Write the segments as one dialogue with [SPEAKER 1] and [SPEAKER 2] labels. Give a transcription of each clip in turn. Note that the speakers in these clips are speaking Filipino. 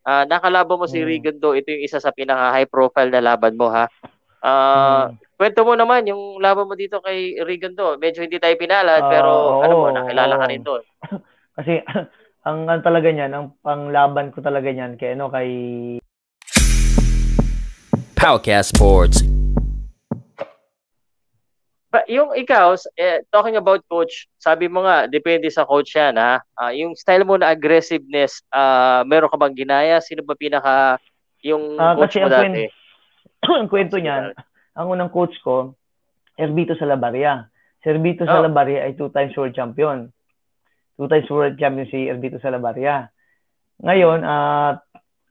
[SPEAKER 1] Uh, nakalaban mo si do, hmm. ito yung isa sa pinaka-high profile na laban mo ha. Uh, hmm. Kwento mo naman yung laban mo dito kay do. Medyo hindi tayo pinalad uh, pero oh, ano mo, nakilala oh. ka rin doon.
[SPEAKER 2] Kasi ang ang talaga niyan, ang panglaban ko talaga niyan kay ano kay
[SPEAKER 1] Powcast Sports But yung ikaw, eh, talking about coach, sabi mo nga, depende sa coach yan ha. Uh, yung style mo na aggressiveness, uh, meron ka bang ginaya? Sino ba pinaka yung uh, coach mo dati? Kwento,
[SPEAKER 2] ang kwento niyan, ang unang coach ko, Herbito Salabaria. Si Herbito oh. Salabaria ay two time world champion. Two time world champion si Herbito Salabaria. Ngayon, uh,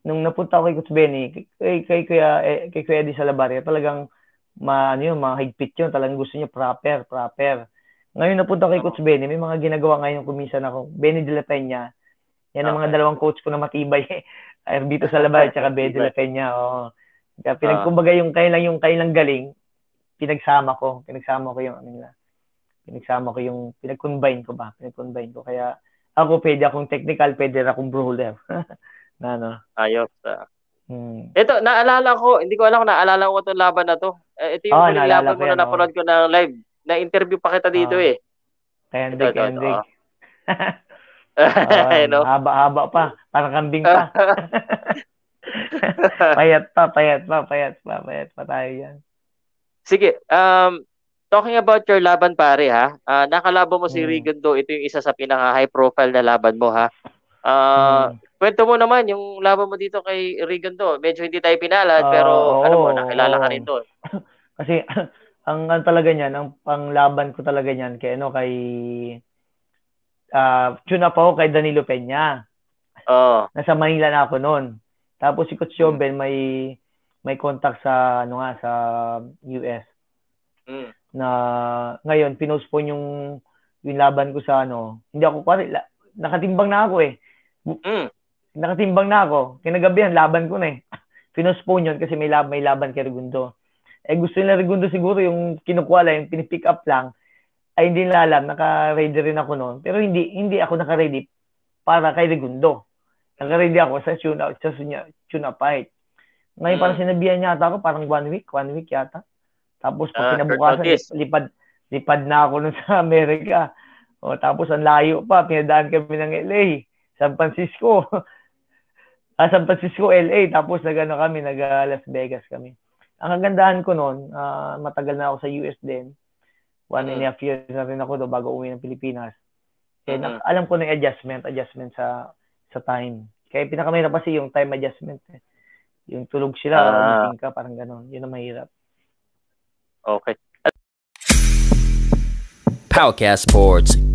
[SPEAKER 2] nung napunta ako kay Coach Benny, kay, kay, kay, Kuya, eh, kay Eddie Salabaria, talagang ma, ano yun, mahigpit yun. Talagang gusto niya proper, proper. Ngayon napunta kay Coach Benny, may mga ginagawa ngayon kumisan ako. Benny De La Peña. Yan ang okay. mga dalawang coach ko na matibay. dito sa labay, tsaka Benny De La Peña. Oo. Pinagkumbaga ah. yung uh, lang, yung kailang, lang galing, pinagsama ko. Pinagsama ko yung, ano nila, pinagsama ko yung, pinag-combine ko ba?
[SPEAKER 1] Pinag-combine ko. Kaya,
[SPEAKER 2] ako pwede akong technical, pwede akong brawler. na ano.
[SPEAKER 1] Ayos. Uh, Hmm. Ito, naalala ko, hindi ko alam kung naalala ko itong laban na to. Eh, ito yung oh, huling laban ko, na napanood ko ng live. Na-interview pa kita dito oh. eh. Kendrick, ito,
[SPEAKER 2] Kendrick. Ito, ah, oh. no? Haba-haba pa. Parang kambing pa. payat pa, payat pa, payat pa, payat pa tayo yan.
[SPEAKER 1] Sige, um, talking about your laban pare ha, uh, nakalaban mo si hmm. do. ito yung isa sa pinaka high profile na laban mo ha. Uh, hmm kwento mo naman yung laban mo dito kay Regan do. Medyo hindi tayo pinalad uh, pero oh, ano mo nakilala oh. ka rin doon.
[SPEAKER 2] Kasi ang ang talaga niyan, ang panglaban ko talaga niyan kay ano kay uh, tune up ako kay Danilo Peña. Oh. Nasa Manila na ako noon. Tapos si Coach Jomben hmm. may may contact sa ano nga sa US. Mm. Na ngayon pinostpone yung yung laban ko sa ano. Hindi ako pare nakatimbang na ako eh. Mm nakatimbang na ako. Kinagabihan, laban ko na eh. Pinospone yun kasi may lab, may laban kay Regundo. Eh gusto nila Regundo siguro yung kinukuha lang, yung pinipick up lang. Ay hindi nila alam, naka-ready rin ako noon. Pero hindi hindi ako naka-ready para kay Regundo. Naka-ready ako sa tune out, sa tune fight. Ngayon hmm. parang mm. sinabihan niya ata ako, parang one week, one week yata. Tapos pag uh, kinabukasan, lipad, lipad na ako nun sa Amerika. O, tapos ang layo pa, pinadaan kami ng LA, San Francisco. ah, San Francisco, LA, tapos nagano kami, nag uh, Las Vegas kami. Ang kagandahan ko noon, uh, ah, matagal na ako sa US din. One mm and a mm. half years na rin ako do bago uwi ng Pilipinas. Eh, mm-hmm. alam ko na yung adjustment, adjustment sa sa time. Kaya pinakamahirap kasi yung time adjustment. Eh. Yung tulog sila, uh, ka, parang gano'n. Yun ang mahirap.
[SPEAKER 1] Okay. At- Powercast Sports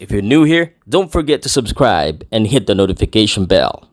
[SPEAKER 1] If you're new here, don't forget to subscribe and hit the notification bell.